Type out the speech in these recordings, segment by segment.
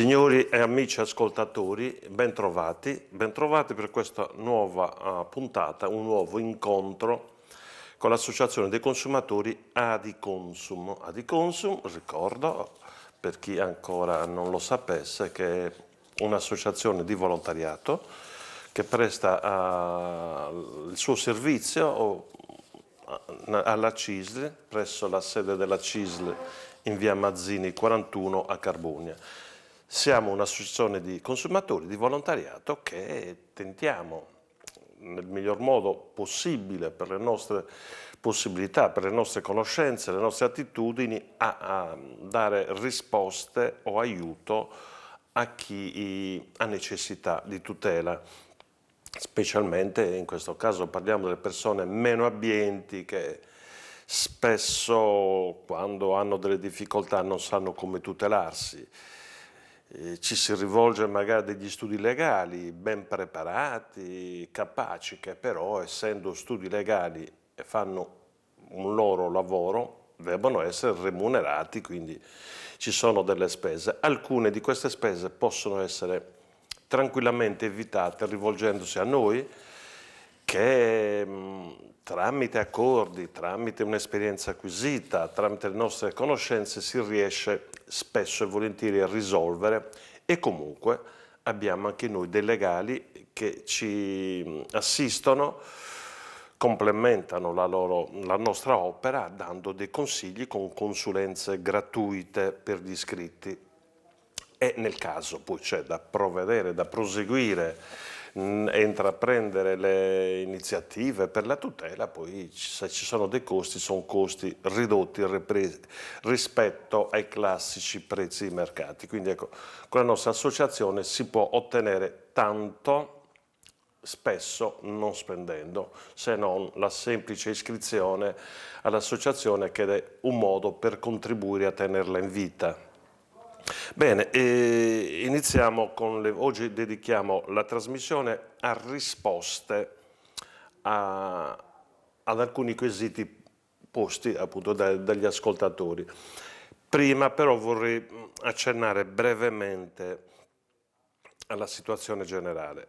Signori e amici ascoltatori, bentrovati, bentrovati per questa nuova eh, puntata, un nuovo incontro con l'Associazione dei Consumatori Adiconsum. Adiconsum, ricordo, per chi ancora non lo sapesse, che è un'associazione di volontariato che presta uh, il suo servizio eh, alla CISL, presso la sede della CISL in via Mazzini 41 a Carbonia. Siamo un'associazione di consumatori, di volontariato che tentiamo nel miglior modo possibile per le nostre possibilità, per le nostre conoscenze, le nostre attitudini a, a dare risposte o aiuto a chi ha necessità di tutela specialmente in questo caso parliamo delle persone meno abbienti che spesso quando hanno delle difficoltà non sanno come tutelarsi eh, ci si rivolge magari a degli studi legali ben preparati, capaci, che però essendo studi legali e fanno un loro lavoro, devono essere remunerati, quindi ci sono delle spese. Alcune di queste spese possono essere tranquillamente evitate rivolgendosi a noi, che mm, tramite accordi, tramite un'esperienza acquisita, tramite le nostre conoscenze si riesce spesso e volentieri a risolvere e comunque abbiamo anche noi dei legali che ci mm, assistono, complementano la, loro, la nostra opera dando dei consigli con consulenze gratuite per gli iscritti e nel caso poi c'è da provvedere, da proseguire e intraprendere le iniziative per la tutela, poi se ci sono dei costi, sono costi ridotti rispetto ai classici prezzi di mercati. Quindi ecco, con la nostra associazione si può ottenere tanto spesso non spendendo, se non la semplice iscrizione all'associazione che è un modo per contribuire a tenerla in vita. Bene, eh, iniziamo con le, oggi dedichiamo la trasmissione a risposte a, ad alcuni quesiti posti appunto da, dagli ascoltatori. Prima però vorrei accennare brevemente alla situazione generale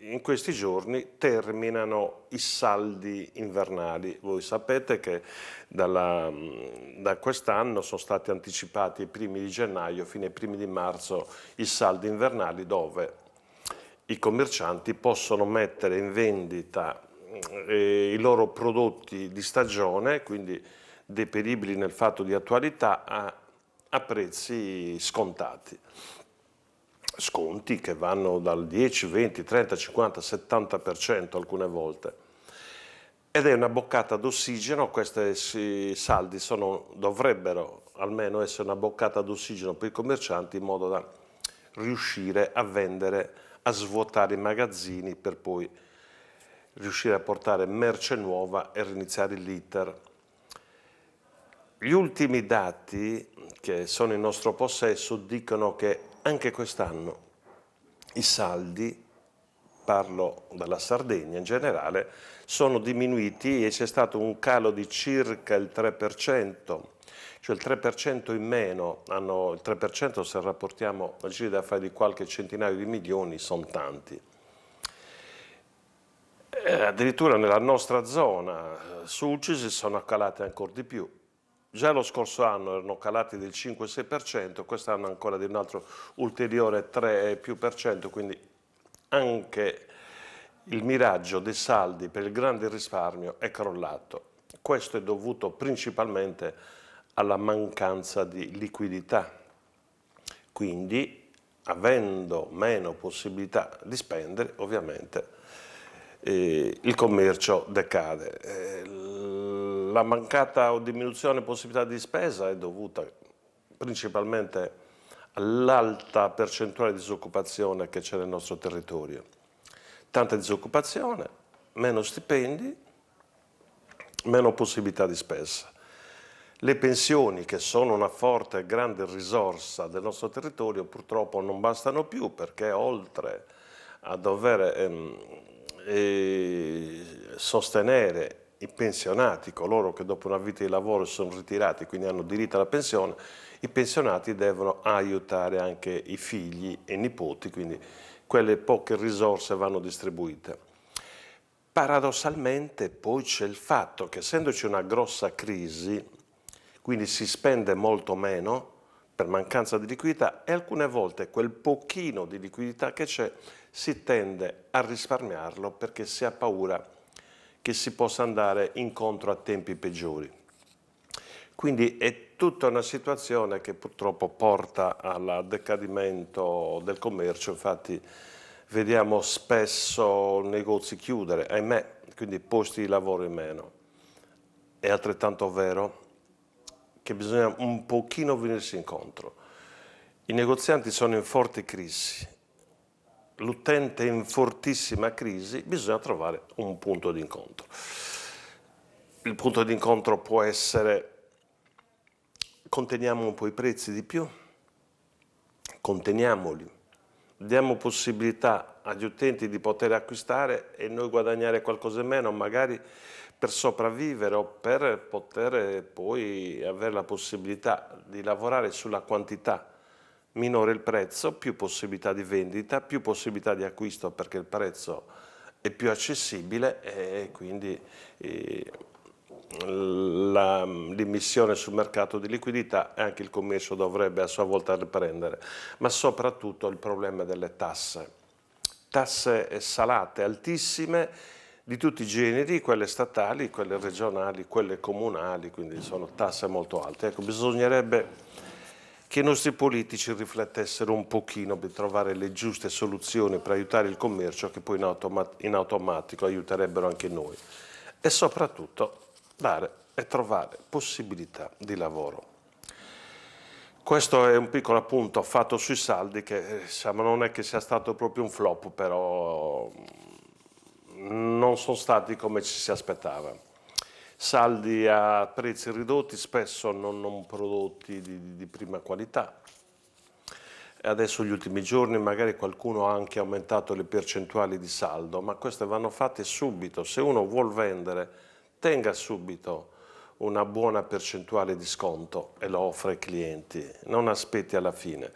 in questi giorni terminano i saldi invernali. Voi sapete che dalla, mm, da quest'anno sono stati anticipati i primi di gennaio fino ai primi di marzo i saldi invernali dove i commercianti possono mettere in vendita mm, eh, i loro prodotti di stagione, quindi deperibili nel fatto di attualità, a, a prezzi scontati sconti che vanno dal 10, 20, 30, 50, 70% alcune volte. Ed è una boccata d'ossigeno, questi saldi sono, dovrebbero almeno essere una boccata d'ossigeno per i commercianti in modo da riuscire a vendere, a svuotare i magazzini per poi riuscire a portare merce nuova e riniziare l'iter. Gli ultimi dati che sono in nostro possesso dicono che anche quest'anno i saldi, parlo dalla Sardegna in generale, sono diminuiti e c'è stato un calo di circa il 3%, cioè il 3% in meno, hanno, il 3% se rapportiamo la giro affari di qualche centinaio di milioni sono tanti. Eh, addirittura nella nostra zona, eh, su Ucisi sono calate ancora di più, Già lo scorso anno erano calati del 5-6%, quest'anno ancora di un altro ulteriore 3 più per cento, quindi anche il miraggio dei saldi per il grande risparmio è crollato. Questo è dovuto principalmente alla mancanza di liquidità. Quindi, avendo meno possibilità di spendere, ovviamente eh, il commercio decade. Eh, la mancata o diminuzione possibilità di spesa è dovuta principalmente all'alta percentuale di disoccupazione che c'è nel nostro territorio. Tanta disoccupazione, meno stipendi, meno possibilità di spesa. Le pensioni, che sono una forte e grande risorsa del nostro territorio, purtroppo non bastano più perché oltre a dover ehm, eh, sostenere i pensionati, coloro che dopo una vita di lavoro sono ritirati, quindi hanno diritto alla pensione, i pensionati devono aiutare anche i figli e i nipoti, quindi quelle poche risorse vanno distribuite. Paradossalmente poi c'è il fatto che essendoci una grossa crisi, quindi si spende molto meno per mancanza di liquidità e alcune volte quel pochino di liquidità che c'è si tende a risparmiarlo perché si ha paura che si possa andare incontro a tempi peggiori. Quindi è tutta una situazione che purtroppo porta al decadimento del commercio, infatti vediamo spesso negozi chiudere, ahimè, quindi posti di lavoro in meno. È altrettanto vero che bisogna un pochino venirsi incontro. I negozianti sono in forte crisi l'utente è in fortissima crisi, bisogna trovare un punto d'incontro. Il punto d'incontro può essere conteniamo un po' i prezzi di più, conteniamoli, diamo possibilità agli utenti di poter acquistare e noi guadagnare qualcosa in meno, magari per sopravvivere o per poter poi avere la possibilità di lavorare sulla quantità minore il prezzo, più possibilità di vendita, più possibilità di acquisto perché il prezzo è più accessibile e quindi eh, l'immissione sul mercato di liquidità e anche il commercio dovrebbe a sua volta riprendere, ma soprattutto il problema delle tasse. Tasse salate altissime di tutti i generi, quelle statali, quelle regionali, quelle comunali, quindi sono tasse molto alte. Ecco, bisognerebbe che i nostri politici riflettessero un pochino per trovare le giuste soluzioni per aiutare il commercio che poi in, automat in automatico aiuterebbero anche noi e soprattutto dare e trovare possibilità di lavoro. Questo è un piccolo appunto fatto sui saldi che diciamo, non è che sia stato proprio un flop, però non sono stati come ci si aspettava saldi a prezzi ridotti, spesso non, non prodotti di, di prima qualità adesso gli ultimi giorni magari qualcuno ha anche aumentato le percentuali di saldo, ma queste vanno fatte subito. Se uno vuol vendere, tenga subito una buona percentuale di sconto e lo offre ai clienti, non aspetti alla fine.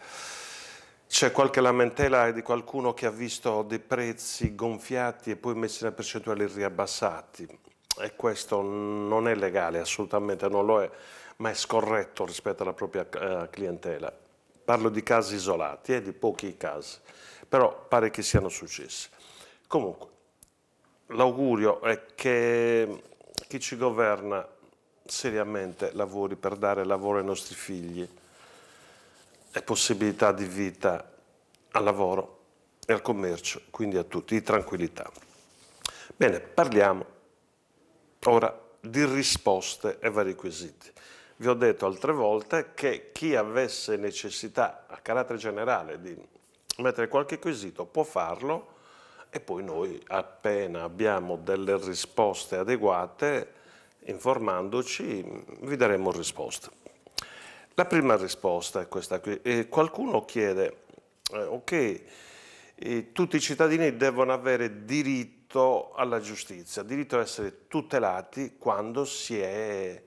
C'è qualche lamentela di qualcuno che ha visto dei prezzi gonfiati e poi messi in percentuali riabbassati e questo non è legale, assolutamente non lo è, ma è scorretto rispetto alla propria eh, clientela. Parlo di casi isolati e eh, di pochi casi, però pare che siano successi. Comunque, l'augurio è che chi ci governa seriamente lavori per dare lavoro ai nostri figli e possibilità di vita al lavoro e al commercio, quindi a tutti, di tranquillità. Bene, parliamo Ora, di risposte ai vari quesiti. Vi ho detto altre volte che chi avesse necessità a carattere generale di mettere qualche quesito può farlo e poi noi appena abbiamo delle risposte adeguate, informandoci, vi daremo risposte. La prima risposta è questa qui. E eh, qualcuno chiede, eh, ok, eh, tutti i cittadini devono avere diritto diritto alla giustizia, diritto a essere tutelati quando si è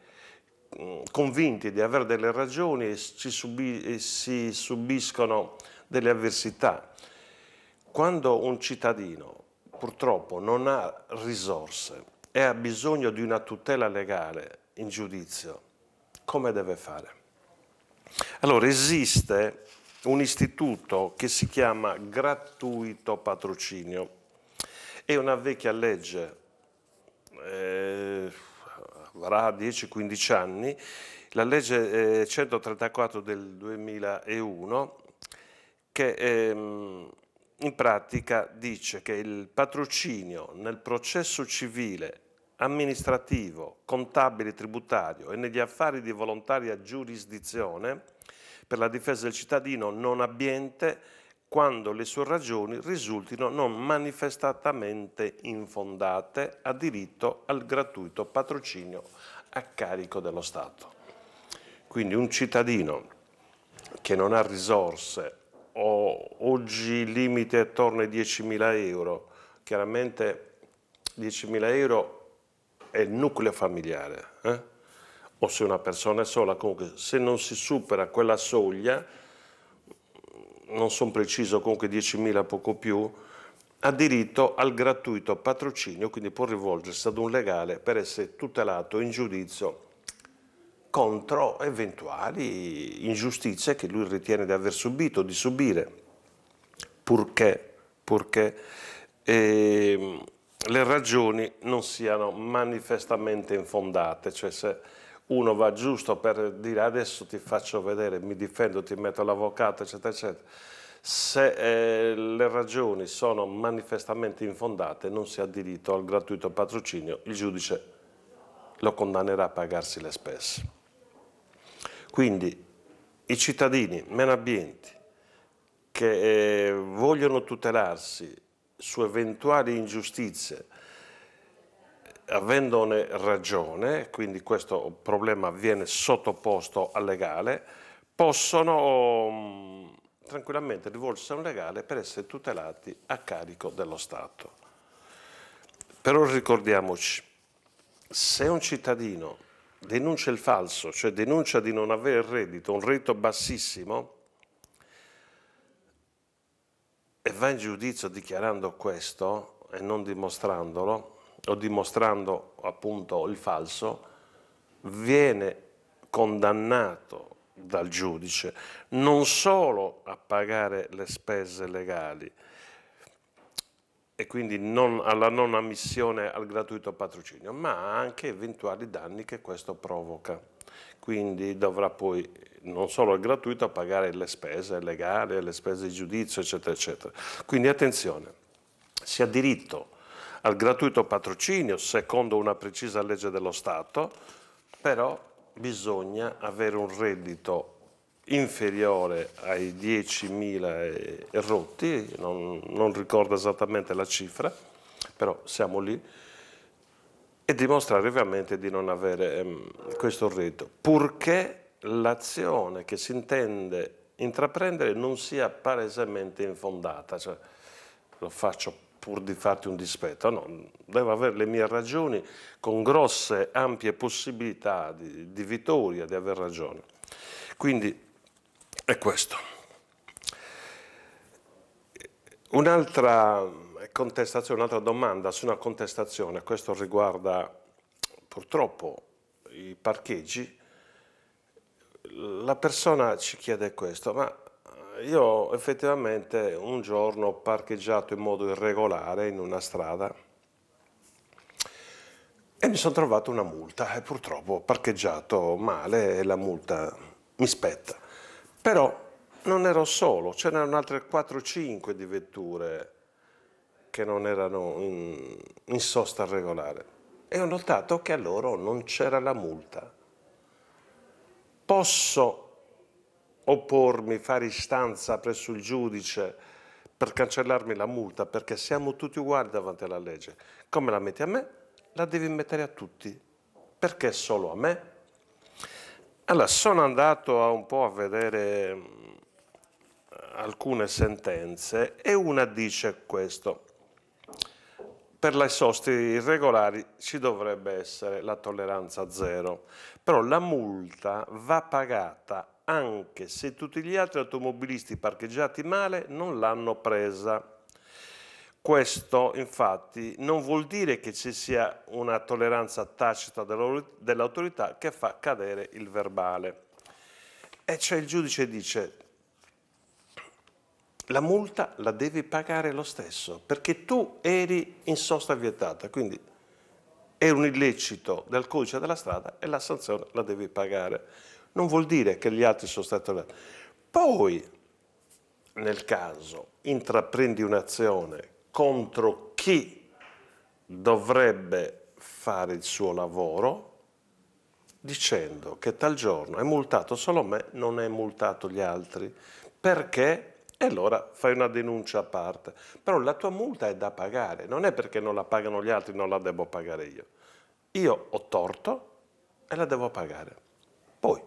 mm, convinti di avere delle ragioni e si, subi e si subiscono delle avversità. Quando un cittadino purtroppo non ha risorse e ha bisogno di una tutela legale in giudizio, come deve fare? Allora esiste un istituto che si chiama gratuito patrocinio è una vecchia legge, eh, avrà 10-15 anni, la legge eh, 134 del 2001 che ehm, in pratica dice che il patrocinio nel processo civile amministrativo, contabile, e tributario e negli affari di volontaria giurisdizione per la difesa del cittadino non abbiente quando le sue ragioni risultino non manifestatamente infondate a diritto al gratuito patrocinio a carico dello Stato. Quindi un cittadino che non ha risorse o oggi limite attorno ai 10.000 euro, chiaramente 10.000 euro è il nucleo familiare, eh? o se una persona è sola, comunque se non si supera quella soglia non sono preciso, comunque 10.000 poco più, ha diritto al gratuito patrocinio, quindi può rivolgersi ad un legale per essere tutelato in giudizio contro eventuali ingiustizie che lui ritiene di aver subito, di subire, purché, purché eh, le ragioni non siano manifestamente infondate, cioè se uno va giusto per dire adesso ti faccio vedere, mi difendo, ti metto l'avvocato, eccetera, eccetera. Se eh, le ragioni sono manifestamente infondate, non si ha diritto al gratuito patrocinio, il giudice lo condannerà a pagarsi le spese. Quindi i cittadini meno abbienti che eh, vogliono tutelarsi su eventuali ingiustizie avendone ragione, quindi questo problema viene sottoposto al legale, possono mm, tranquillamente rivolgersi a un legale per essere tutelati a carico dello Stato. Però ricordiamoci, se un cittadino denuncia il falso, cioè denuncia di non avere reddito, un reddito bassissimo, e va in giudizio dichiarando questo e non dimostrandolo, o dimostrando appunto il falso, viene condannato dal giudice non solo a pagare le spese legali e quindi non, alla non ammissione al gratuito patrocinio, ma anche eventuali danni che questo provoca. Quindi dovrà poi non solo il gratuito a pagare le spese legali, le spese di giudizio, eccetera, eccetera. Quindi attenzione, si ha diritto a al gratuito patrocinio secondo una precisa legge dello Stato, però bisogna avere un reddito inferiore ai 10.000 rotti, non, non ricordo esattamente la cifra, però siamo lì, e dimostrare ovviamente di non avere ehm, questo reddito, purché l'azione che si intende intraprendere non sia palesemente infondata, cioè lo faccio pur di farti un dispetto, no, devo avere le mie ragioni con grosse, ampie possibilità di, di vittoria, di aver ragione. Quindi è questo. Un'altra contestazione, un'altra domanda su una contestazione, questo riguarda purtroppo i parcheggi, la persona ci chiede questo, ma io effettivamente un giorno ho parcheggiato in modo irregolare in una strada e mi sono trovato una multa e purtroppo ho parcheggiato male e la multa mi spetta. Però non ero solo, c'erano altre 4-5 di vetture che non erano in, in sosta regolare e ho notato che a loro non c'era la multa. Posso oppormi, fare istanza presso il giudice per cancellarmi la multa, perché siamo tutti uguali davanti alla legge. Come la metti a me, la devi mettere a tutti. Perché solo a me? Allora, sono andato a un po' a vedere mm, alcune sentenze e una dice questo. Per le soste irregolari ci dovrebbe essere la tolleranza zero, però la multa va pagata anche se tutti gli altri automobilisti parcheggiati male non l'hanno presa. Questo infatti non vuol dire che ci sia una tolleranza tacita dell'autorità che fa cadere il verbale. E cioè il giudice dice la multa la devi pagare lo stesso perché tu eri in sosta vietata, quindi è un illecito del codice della strada e la sanzione la devi pagare non vuol dire che gli altri sono stati tollerati. Poi, nel caso, intraprendi un'azione contro chi dovrebbe fare il suo lavoro dicendo che tal giorno è multato solo me, non è multato gli altri, perché e allora fai una denuncia a parte. Però la tua multa è da pagare, non è perché non la pagano gli altri, non la devo pagare io. Io ho torto e la devo pagare. Poi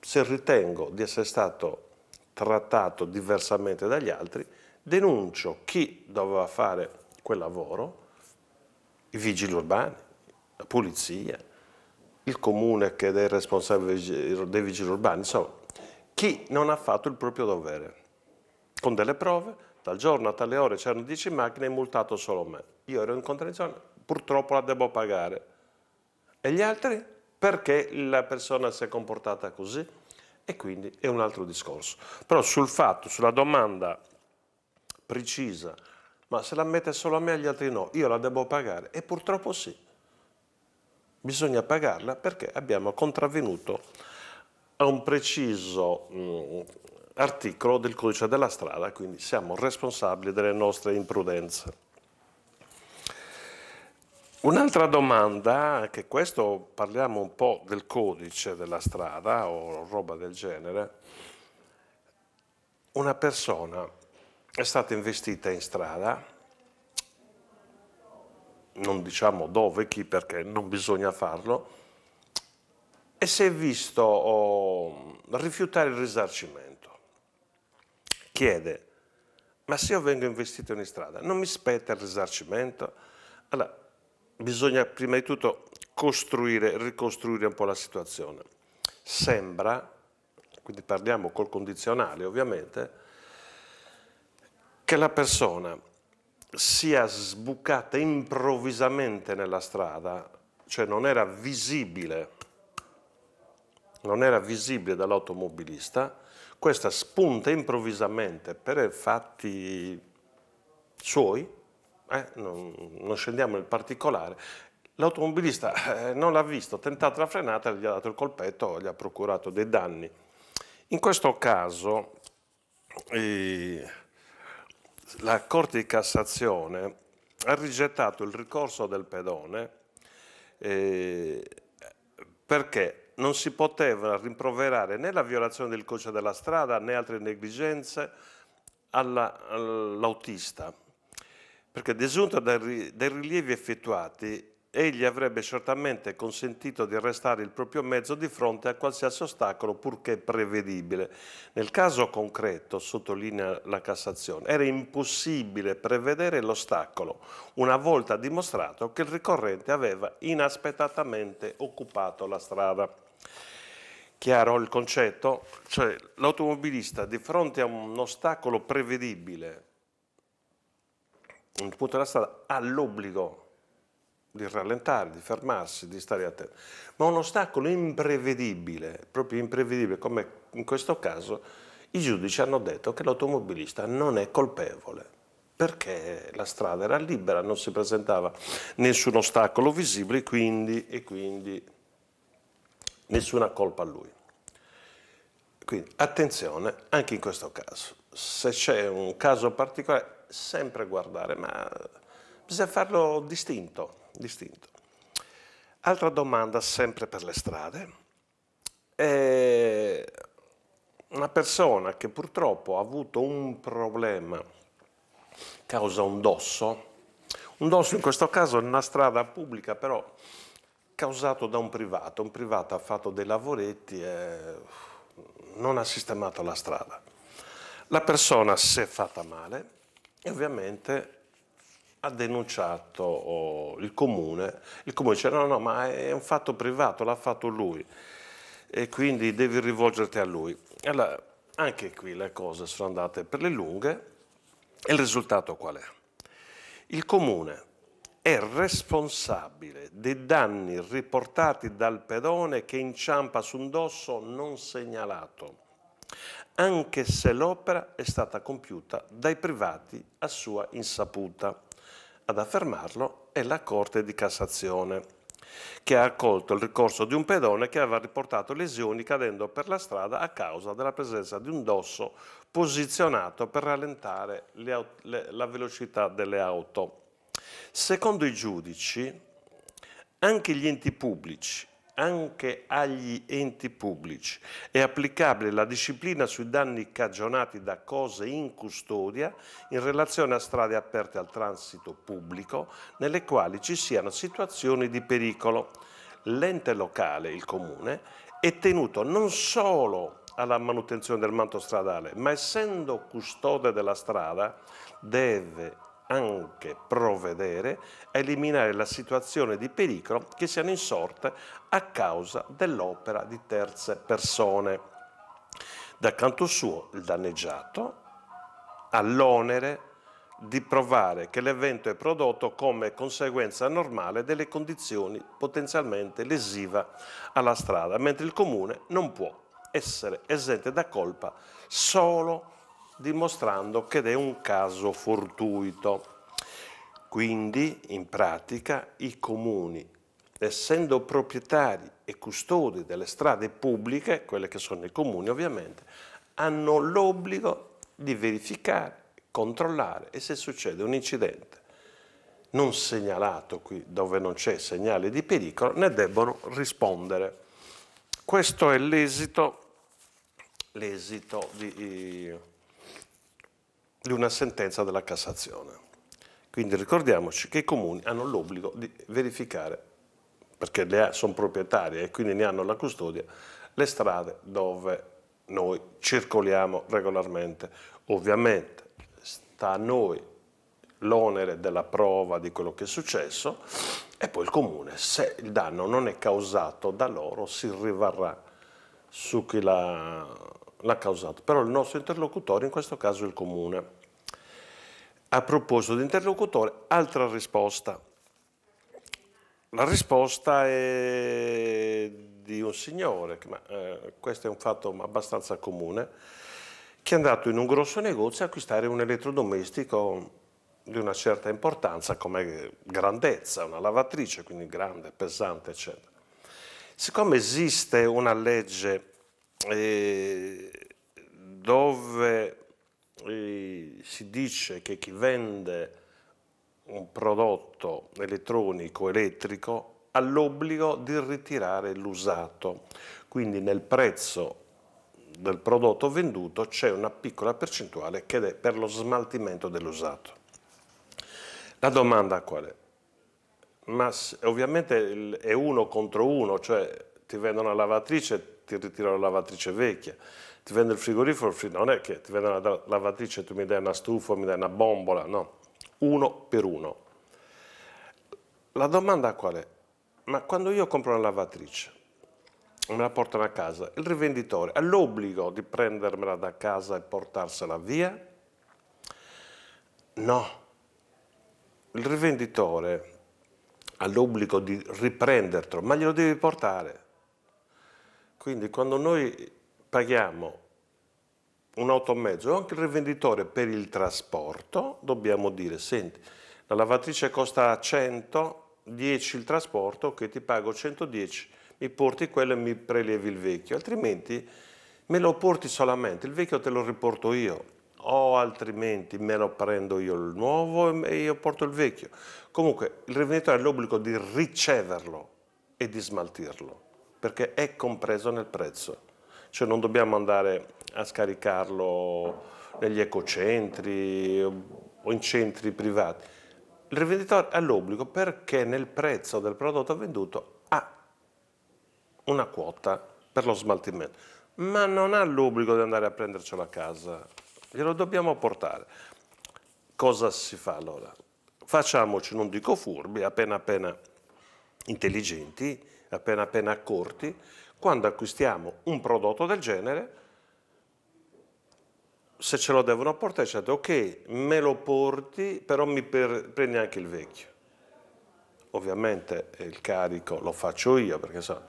se ritengo di essere stato trattato diversamente dagli altri, denuncio chi doveva fare quel lavoro, i vigili urbani, la polizia, il comune che è responsabile dei vigili urbani, insomma, chi non ha fatto il proprio dovere. Con delle prove, dal giorno a tale ore c'erano 10 macchine e multato solo me. Io ero in contraddizione, purtroppo la devo pagare. E gli altri? perché la persona si è comportata così e quindi è un altro discorso. Però sul fatto, sulla domanda precisa, ma se la mette solo a me e agli altri no, io la devo pagare e purtroppo sì, bisogna pagarla perché abbiamo contravvenuto a un preciso mh, mm, articolo del codice della strada, quindi siamo responsabili delle nostre imprudenze. Un'altra domanda, che questo parliamo un po' del codice della strada o roba del genere, una persona è stata investita in strada, non diciamo dove, chi, perché non bisogna farlo, e si è visto oh, rifiutare il risarcimento. Chiede, ma se io vengo investito in strada, non mi spetta il risarcimento? Allora, bisogna prima di tutto costruire, ricostruire un po' la situazione. Sembra, quindi parliamo col condizionale ovviamente, che la persona sia sbucata improvvisamente nella strada, cioè non era visibile, non era visibile dall'automobilista, questa spunta improvvisamente per fatti suoi, eh, non, non, scendiamo nel particolare, l'automobilista eh, non l'ha visto, ha tentato la frenata, gli ha dato il colpetto, gli ha procurato dei danni. In questo caso eh, la Corte di Cassazione ha rigettato il ricorso del pedone eh, perché non si poteva rimproverare né la violazione del codice della strada né altre negligenze all'autista. Alla, perché desunto dai, rilievi effettuati, egli avrebbe certamente consentito di arrestare il proprio mezzo di fronte a qualsiasi ostacolo purché prevedibile. Nel caso concreto, sottolinea la Cassazione, era impossibile prevedere l'ostacolo una volta dimostrato che il ricorrente aveva inaspettatamente occupato la strada. Chiaro il concetto? Cioè l'automobilista di fronte a un ostacolo prevedibile un punto della strada ha l'obbligo di rallentare, di fermarsi, di stare attento. Ma un ostacolo imprevedibile, proprio imprevedibile come in questo caso, i giudici hanno detto che l'automobilista non è colpevole perché la strada era libera, non si presentava nessun ostacolo visibile quindi, e quindi nessuna colpa a lui. Quindi attenzione anche in questo caso, se c'è un caso particolare sempre guardare, ma bisogna farlo distinto. distinto. Altra domanda sempre per le strade. È eh, una persona che purtroppo ha avuto un problema causa un dosso, un dosso in questo caso è una strada pubblica però causato da un privato, un privato ha fatto dei lavoretti e non ha sistemato la strada. La persona si è fatta male, e ovviamente ha denunciato oh, il comune. Il comune dice no, no, ma è un fatto privato, l'ha fatto lui e quindi devi rivolgerti a lui. Allora, anche qui le cose sono andate per le lunghe e il risultato qual è? Il comune è responsabile dei danni riportati dal pedone che inciampa su un dosso non segnalato anche se l'opera è stata compiuta dai privati a sua insaputa. Ad affermarlo è la Corte di Cassazione che ha accolto il ricorso di un pedone che aveva riportato lesioni cadendo per la strada a causa della presenza di un dosso posizionato per rallentare le, le, la velocità delle auto. Secondo i giudici, anche gli enti pubblici anche agli enti pubblici. È applicabile la disciplina sui danni cagionati da cose in custodia in relazione a strade aperte al transito pubblico nelle quali ci siano situazioni di pericolo. L'ente locale, il comune, è tenuto non solo alla manutenzione del manto stradale, ma essendo custode della strada deve anche provvedere a eliminare la situazione di pericolo che siano insorte a causa dell'opera di terze persone. Dal canto suo il danneggiato ha l'onere di provare che l'evento è prodotto come conseguenza normale delle condizioni potenzialmente lesiva alla strada, mentre il comune non può essere esente da colpa solo dimostrando che è un caso fortuito. Quindi, in pratica, i comuni, essendo proprietari e custodi delle strade pubbliche, quelle che sono i comuni ovviamente, hanno l'obbligo di verificare, controllare e se succede un incidente non segnalato qui dove non c'è segnale di pericolo, ne debbono rispondere. Questo è l'esito, di, eh, di una sentenza della Cassazione. Quindi ricordiamoci che i comuni hanno l'obbligo di verificare, perché sono proprietarie e quindi ne hanno la custodia, le strade dove noi circoliamo regolarmente. Ovviamente sta a noi l'onere della prova di quello che è successo e poi il comune, se il danno non è causato da loro, si rivarrà su chi l'ha, l'ha causato. Però il nostro interlocutore in questo caso è il comune. A proposito dell'interlocutore, altra risposta. La risposta è di un signore, ma, eh, questo è un fatto abbastanza comune, che è andato in un grosso negozio a acquistare un elettrodomestico di una certa importanza come grandezza, una lavatrice, quindi grande, pesante, eccetera. Siccome esiste una legge eh, dove si dice che chi vende un prodotto elettronico, elettrico, ha l'obbligo di ritirare l'usato. Quindi nel prezzo del prodotto venduto c'è una piccola percentuale che è per lo smaltimento dell'usato. La domanda qual è? Ma ovviamente è uno contro uno, cioè ti vendo una lavatrice e ti ritiro la lavatrice vecchia ti vendo il frigorifero, non è che ti vende la lavatrice, tu mi dai una stufa, mi dai una bombola, no, uno per uno. La domanda qual è? Ma quando io compro una lavatrice, me la portano a casa, il rivenditore ha l'obbligo di prendermela da casa e portarsela via? No, il rivenditore ha l'obbligo di riprendertelo, ma glielo devi portare. Quindi quando noi paghiamo un'auto mezzo, anche il rivenditore per il trasporto, dobbiamo dire, senti, la lavatrice costa 110 il trasporto, che ti pago 110, mi porti quello e mi prelievi il vecchio, altrimenti me lo porti solamente, il vecchio te lo riporto io, o altrimenti me lo prendo io il nuovo e io porto il vecchio. Comunque il rivenditore ha l'obbligo di riceverlo e di smaltirlo, perché è compreso nel prezzo cioè non dobbiamo andare a scaricarlo negli ecocentri o in centri privati. Il rivenditore ha l'obbligo perché nel prezzo del prodotto venduto ha una quota per lo smaltimento, ma non ha l'obbligo di andare a prendercelo a casa, glielo dobbiamo portare. Cosa si fa allora? Facciamoci, non dico furbi, appena appena intelligenti, appena appena accorti, quando acquistiamo un prodotto del genere, se ce lo devono portare, detto, ok, me lo porti, però mi per, prendi anche il vecchio. Ovviamente eh, il carico lo faccio io, perché so,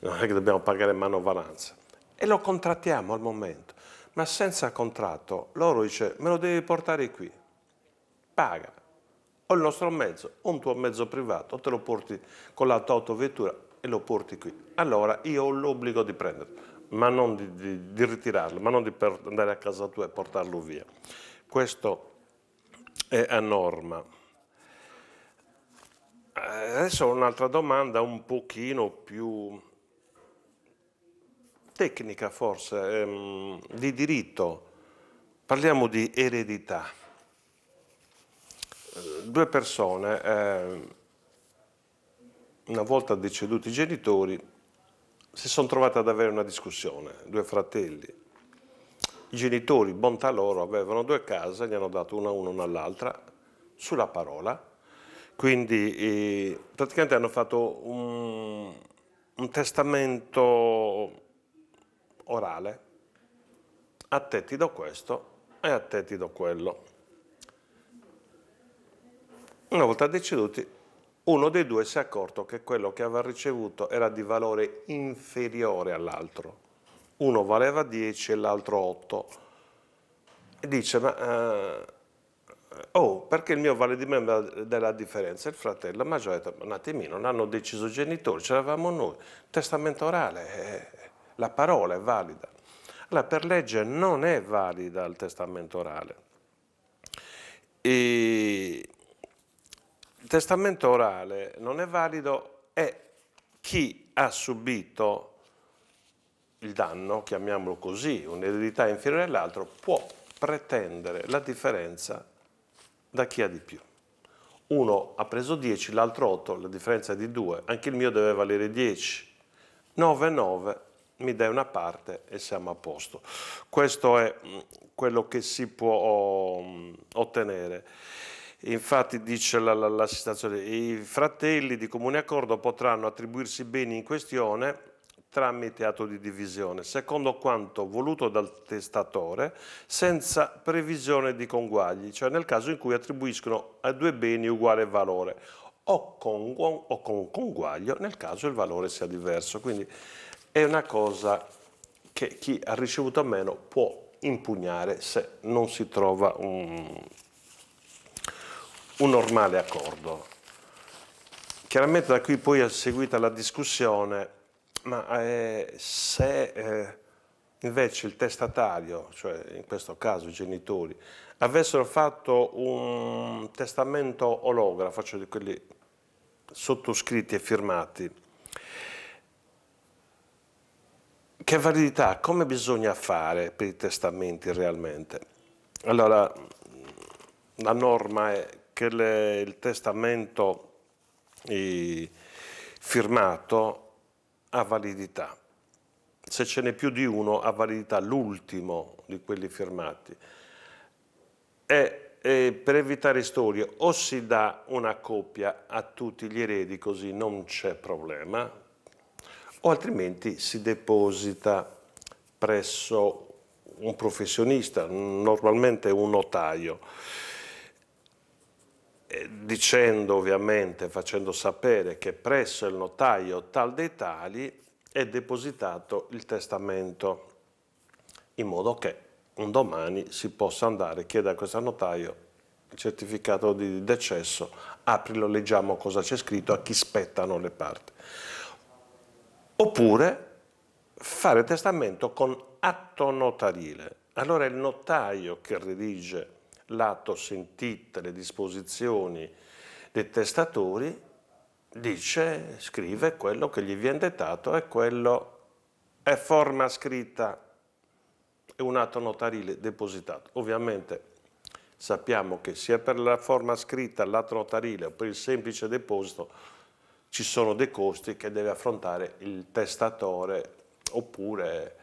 non è che dobbiamo pagare manovalanza. E lo contrattiamo al momento, ma senza contratto loro dice me lo devi portare qui, paga. O il nostro mezzo, o un tuo mezzo privato, o te lo porti con la tua autovettura, e lo porti qui. Allora io ho l'obbligo di prenderlo, ma non di, di, di ritirarlo, ma non di andare a casa tua e portarlo via. Questo è a norma. Eh, adesso un'altra domanda un pochino più tecnica forse, ehm, di diritto. Parliamo di eredità. Eh, due persone eh, una volta deceduti i genitori, si sono trovati ad avere una discussione, due fratelli. I genitori, bontà loro, avevano due case, gli hanno dato una a una, all'altra, sulla parola. Quindi eh, praticamente hanno fatto un, un testamento orale. A te ti do questo e a te ti do quello. Una volta deceduti, uno dei due si è accorto che quello che aveva ricevuto era di valore inferiore all'altro. Uno valeva 10 e l'altro 8. E dice, ma... Uh, oh, perché il mio vale di meno della differenza? Il fratello mi ha già detto, un attimino, hanno deciso i genitori, ce l'avevamo noi. Testamento orale, eh, eh, la parola è valida. Allora, per legge non è valida il testamento orale. E testamento orale non è valido è chi ha subito il danno, chiamiamolo così, un'eredità inferiore all'altro, può pretendere la differenza da chi ha di più. Uno ha preso 10, l'altro 8, la differenza è di 2, anche il mio deve valere 10. 9, 9, mi dai una parte e siamo a posto. Questo è mm, quello che si può mm, ottenere. Infatti, dice la, la, la citazione, i fratelli di comune accordo potranno attribuirsi beni in questione tramite atto di divisione, secondo quanto voluto dal testatore, senza previsione di conguagli, cioè nel caso in cui attribuiscono a due beni uguale valore, o con, o con conguaglio nel caso il valore sia diverso. Quindi è una cosa che chi ha ricevuto a meno può impugnare se non si trova un, un normale accordo. Chiaramente da qui poi è seguita la discussione, ma eh, se eh, invece il testatario, cioè in questo caso i genitori, avessero fatto un testamento olografo, cioè di quelli sottoscritti e firmati, che validità, come bisogna fare per i testamenti realmente? Allora, la norma è che le, il testamento eh, firmato ha validità. Se ce n'è più di uno, ha validità l'ultimo di quelli firmati. E, e per evitare storie, o si dà una coppia a tutti gli eredi, così non c'è problema, o altrimenti si deposita presso un professionista, normalmente un notaio. Eh, dicendo ovviamente, facendo sapere che presso il notaio tal dei tali è depositato il testamento, in modo che un domani si possa andare, chiedere a questo notaio il certificato di decesso, aprilo, leggiamo cosa c'è scritto, a chi spettano le parti. Oppure fare testamento con atto notarile. Allora il notaio che redige lato sentite le disposizioni dei testatori, dice, scrive quello che gli viene dettato e quello è forma scritta è un atto notarile depositato. Ovviamente sappiamo che sia per la forma scritta, l'atto notarile o per il semplice deposito ci sono dei costi che deve affrontare il testatore oppure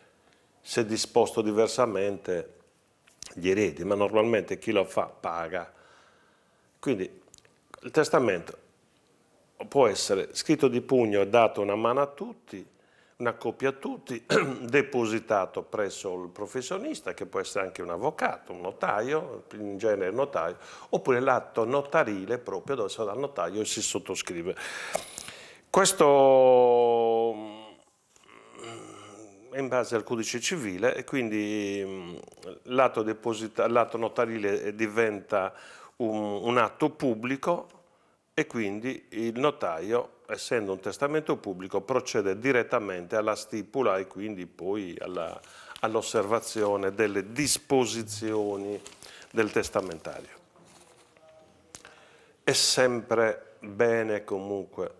se disposto diversamente gli eredi, ma normalmente chi lo fa paga. Quindi il testamento può essere scritto di pugno e dato una mano a tutti, una copia a tutti, depositato presso il professionista, che può essere anche un avvocato, un notaio, in genere notaio, oppure l'atto notarile proprio dove dal notaio e si sottoscrive. Questo in base al codice civile e quindi l'atto, notarile eh, diventa un, un atto pubblico e quindi il notaio, essendo un testamento pubblico, procede direttamente alla stipula e quindi poi all'osservazione delle disposizioni del testamentario. È sempre bene comunque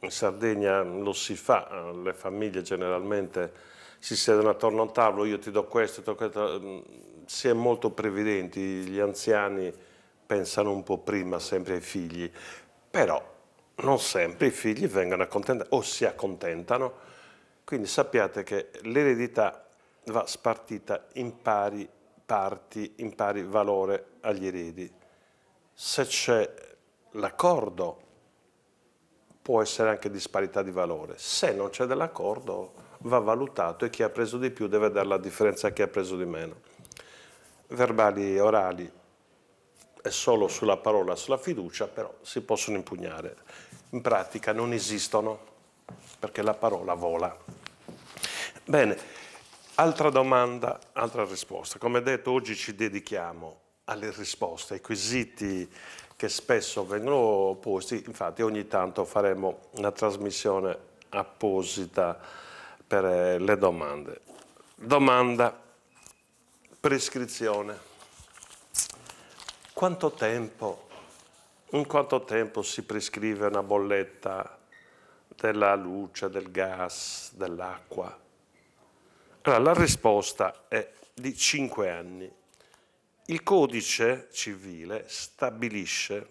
in Sardegna lo si fa, le famiglie generalmente si sedono attorno a un tavolo, io ti do questo, ti do questo, mm, si è molto previdenti, gli anziani pensano un po' prima sempre ai figli, però non sempre i figli vengono accontentati o si accontentano, quindi sappiate che l'eredità va spartita in pari parti, in pari valore agli eredi. Se c'è l'accordo può essere anche disparità di valore. Se non c'è dell'accordo va valutato e chi ha preso di più deve dare la differenza a chi ha preso di meno. Verbali e orali è solo sulla parola, sulla fiducia, però si possono impugnare. In pratica non esistono perché la parola vola. Bene, altra domanda, altra risposta. Come detto, oggi ci dedichiamo alle risposte, ai quesiti che spesso vengono posti, infatti ogni tanto faremo una trasmissione apposita per eh, le domande. Domanda, prescrizione. Quanto tempo, in quanto tempo si prescrive una bolletta della luce, del gas, dell'acqua? Allora, la risposta è di 5 anni. Il codice civile stabilisce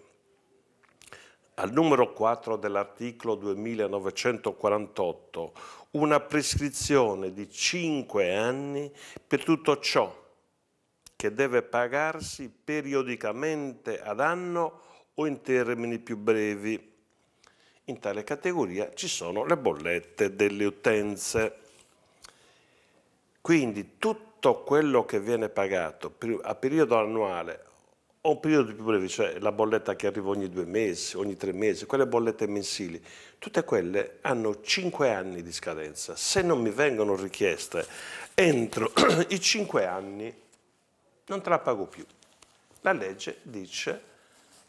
al numero 4 dell'articolo 2948 una prescrizione di 5 anni per tutto ciò che deve pagarsi periodicamente ad anno o in termini più brevi. In tale categoria ci sono le bollette delle utenze. Quindi tutti tutto quello che viene pagato a periodo annuale o un periodo più breve, cioè la bolletta che arriva ogni due mesi, ogni tre mesi, quelle bollette mensili, tutte quelle hanno cinque anni di scadenza. Se non mi vengono richieste entro i cinque anni, non te la pago più. La legge dice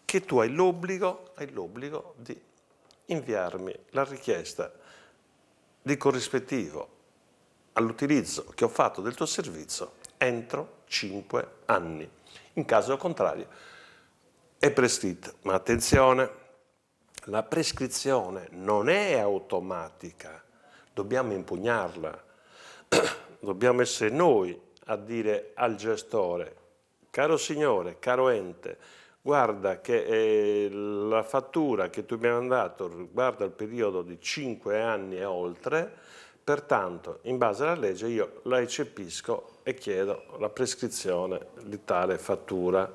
che tu hai l'obbligo, di inviarmi la richiesta di corrispettivo all'utilizzo che ho fatto del tuo servizio entro 5 anni. In caso contrario è prescritto, ma attenzione, la prescrizione non è automatica, dobbiamo impugnarla, dobbiamo essere noi a dire al gestore, caro signore, caro ente, guarda che eh, la fattura che tu mi hai mandato riguarda il periodo di 5 anni e oltre, Pertanto, in base alla legge, io la eccepisco e chiedo la prescrizione di tale fattura.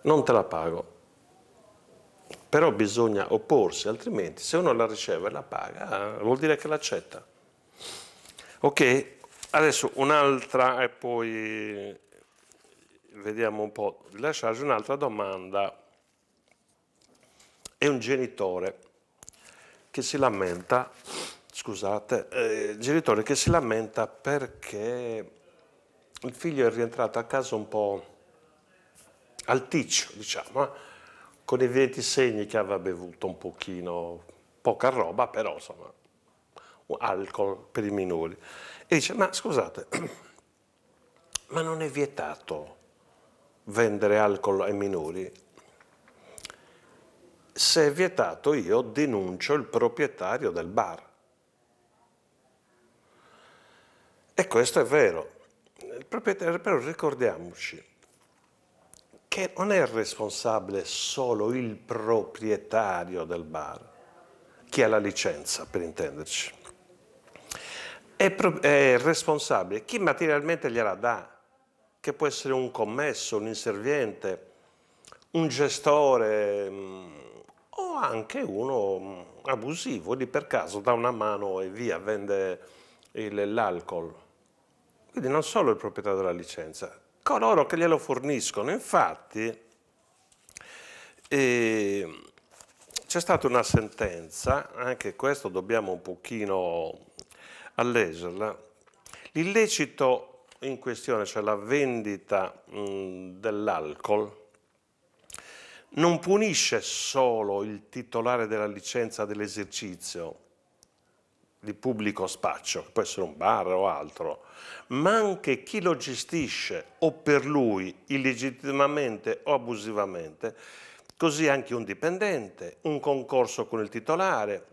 Non te la pago. Però bisogna opporsi, altrimenti se uno la riceve e la paga, eh, vuol dire che l'accetta. Ok, adesso un'altra e poi vediamo un po' di lasciarci un'altra domanda. È un genitore che si lamenta scusate, eh, genitore che si lamenta perché il figlio è rientrato a casa un po' alticcio, diciamo, eh? con evidenti segni che aveva bevuto un pochino, poca roba, però insomma, alcol per i minori. E dice, ma scusate, ma non è vietato vendere alcol ai minori? Se è vietato io denuncio il proprietario del bar E questo è vero. Eh, però ricordiamoci che non è responsabile solo il proprietario del bar, chi ha la licenza per intenderci. È, è responsabile chi materialmente gliela dà, che può essere un commesso, un inserviente, un gestore mm, o anche uno mm, abusivo, lì per caso dà una mano e via, vende l'alcol quindi non solo il proprietario della licenza, coloro che glielo forniscono. Infatti eh, c'è stata una sentenza, anche questo dobbiamo un pochino alleggerla, l'illecito in questione, cioè la vendita dell'alcol, non punisce solo il titolare della licenza dell'esercizio, di pubblico spaccio, che può essere un bar o altro, ma anche chi lo gestisce o per lui illegittimamente o abusivamente, così anche un dipendente, un concorso con il titolare,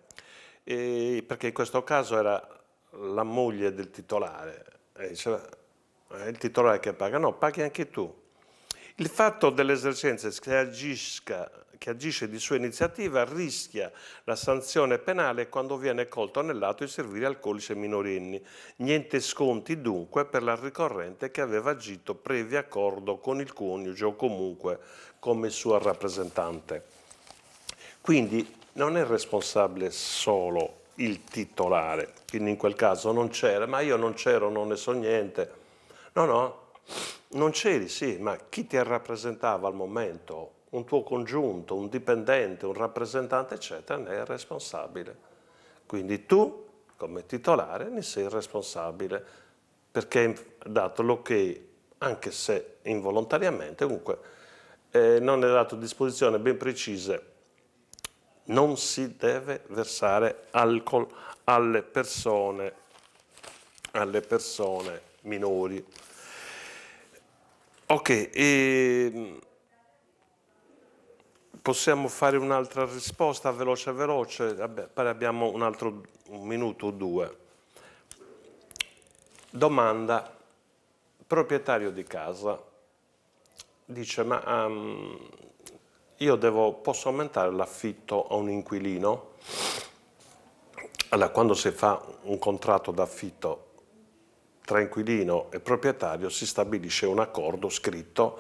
eh, perché in questo caso era la moglie del titolare, eh, cioè, è il titolare che paga, no, paghi anche tu. Il fatto dell'esercenza che agisca che agisce di sua iniziativa rischia la sanzione penale quando viene colto nell'atto di servire alcolici ai minorenni. Niente sconti dunque per la ricorrente che aveva agito previo accordo con il coniuge o comunque come sua rappresentante. Quindi non è responsabile solo il titolare, quindi in quel caso non c'era, ma io non c'ero, non ne so niente. No, no, non c'eri, sì, ma chi ti rappresentava al momento? un tuo congiunto, un dipendente, un rappresentante, eccetera, ne è responsabile. Quindi tu, come titolare, ne sei responsabile perché hai dato l'ok, anche se involontariamente, comunque eh, non è dato disposizione ben precise. Non si deve versare alcol alle persone, alle persone minori. Ok, e ehm, possiamo fare un'altra risposta veloce veloce, Vabbè, poi abbiamo un altro un minuto o due. Domanda, proprietario di casa, dice ma um, io devo, posso aumentare l'affitto a un inquilino? Allora, quando si fa un contratto d'affitto tra inquilino e proprietario si stabilisce un accordo scritto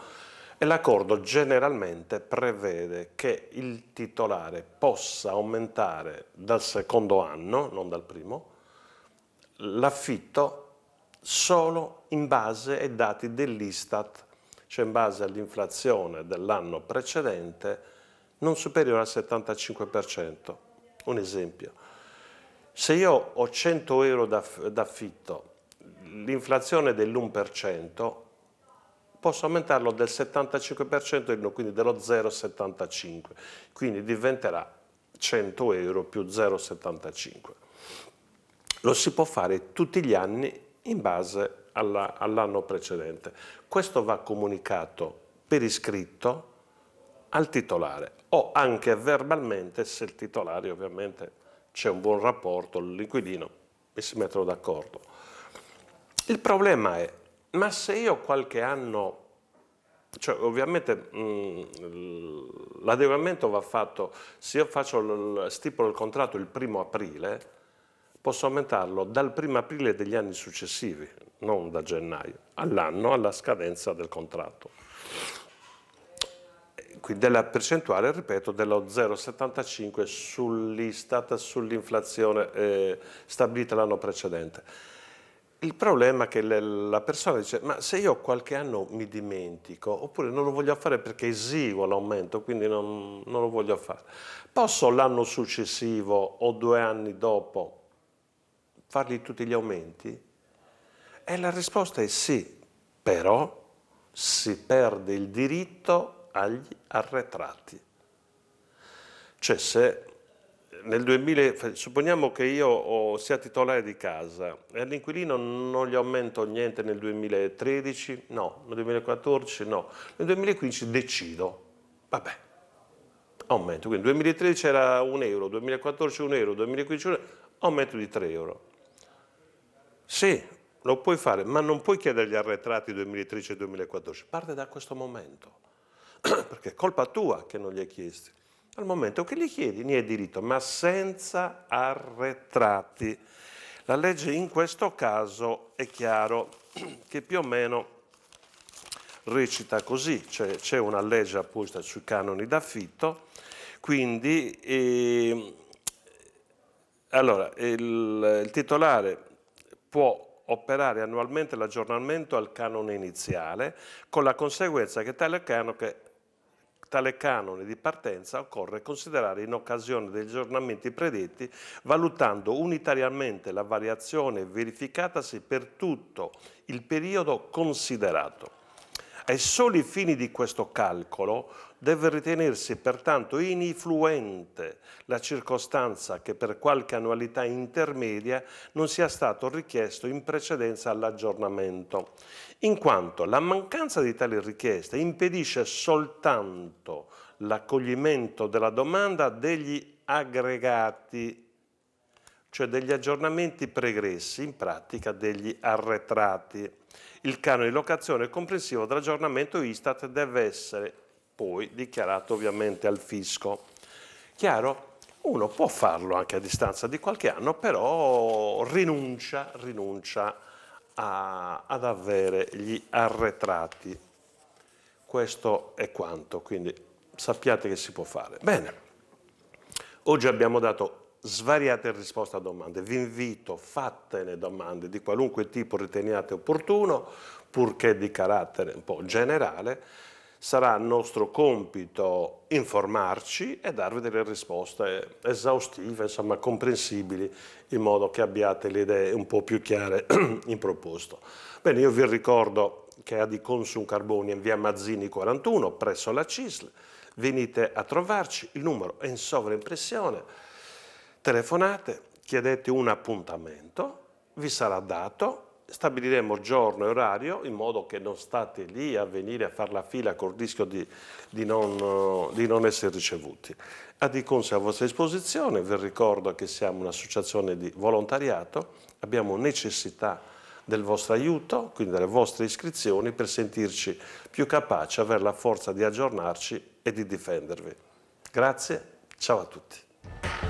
e l'accordo generalmente prevede che il titolare possa aumentare dal secondo anno, non dal primo, l'affitto solo in base ai dati dell'Istat, cioè in base all'inflazione dell'anno precedente non superiore al 75%. Un esempio, se io ho 100 euro d'affitto, l'inflazione dell'1%, posso aumentarlo del 75%, quindi dello 0,75, quindi diventerà 100 euro più 0,75. Lo si può fare tutti gli anni in base all'anno all precedente. Questo va comunicato per iscritto al titolare o anche verbalmente se il titolare ovviamente c'è un buon rapporto, l'inquilino e si mettono d'accordo. Il problema è ma se io qualche anno, cioè ovviamente mm, l'adeguamento va fatto, se io faccio il, il contratto il primo aprile, posso aumentarlo dal primo aprile degli anni successivi, non da gennaio, all'anno, alla scadenza del contratto. Quindi della percentuale, ripeto, dello 0,75 sull'Istat, sull'inflazione eh, stabilita l'anno precedente. Il problema è che la persona dice, ma se io qualche anno mi dimentico, oppure non lo voglio fare perché esigo l'aumento, quindi non, non, lo voglio fare, posso l'anno successivo o due anni dopo fargli tutti gli aumenti? E la risposta è sì, però si perde il diritto agli arretrati. Cioè se nel 2000, supponiamo che io sia titolare di casa e all'inquilino non gli aumento niente nel 2013, no, nel 2014 no, nel 2015 decido, vabbè, aumento, quindi 2013 era 1 euro, 2014 1 euro, 2015 1 euro, aumento di 3 euro. Sì, lo puoi fare, ma non puoi chiedere gli arretrati 2013 e 2014, parte da questo momento, perché è colpa tua che non li hai chiesti dal momento che gli chiedi ne hai diritto, ma senza arretrati. La legge in questo caso è chiaro che più o meno recita così, cioè c'è, una legge apposta sui canoni d'affitto, quindi eh, allora, il, il titolare può operare annualmente l'aggiornamento al canone iniziale, con la conseguenza che tale canone tale canone di partenza occorre considerare in occasione degli aggiornamenti predetti, valutando unitariamente la variazione verificatasi per tutto il periodo considerato. Ai soli fini di questo calcolo deve ritenersi pertanto ininfluente la circostanza che per qualche annualità intermedia non sia stato richiesto in precedenza all'aggiornamento, in quanto la mancanza di tali richieste impedisce soltanto l'accoglimento della domanda degli aggregati cioè degli aggiornamenti pregressi, in pratica degli arretrati. Il canone di locazione comprensivo dell'aggiornamento Istat deve essere poi dichiarato ovviamente al fisco. Chiaro? Uno può farlo anche a distanza di qualche anno, però rinuncia, rinuncia a, ad avere gli arretrati. Questo è quanto, quindi sappiate che si può fare. Bene, oggi abbiamo dato svariate risposte a domande. Vi invito, fatene domande di qualunque tipo riteniate opportuno, purché di carattere un po' generale Sarà nostro compito informarci e darvi delle risposte esaustive, insomma comprensibili, in modo che abbiate le idee un po' più chiare in proposito. Bene, io vi ricordo che è di Consum Carboni in via Mazzini 41, presso la CISL. Venite a trovarci, il numero è in sovraimpressione. Telefonate, chiedete un appuntamento, vi sarà dato stabiliremo giorno e orario in modo che non state lì a venire a fare la fila col rischio di, di, non, eh, di, non, essere ricevuti. A Diconsi a vostra disposizione, vi ricordo che siamo un'associazione di volontariato, abbiamo necessità del vostro aiuto, quindi delle vostre iscrizioni per sentirci più capaci, avere la forza di aggiornarci e di difendervi. Grazie, ciao a tutti.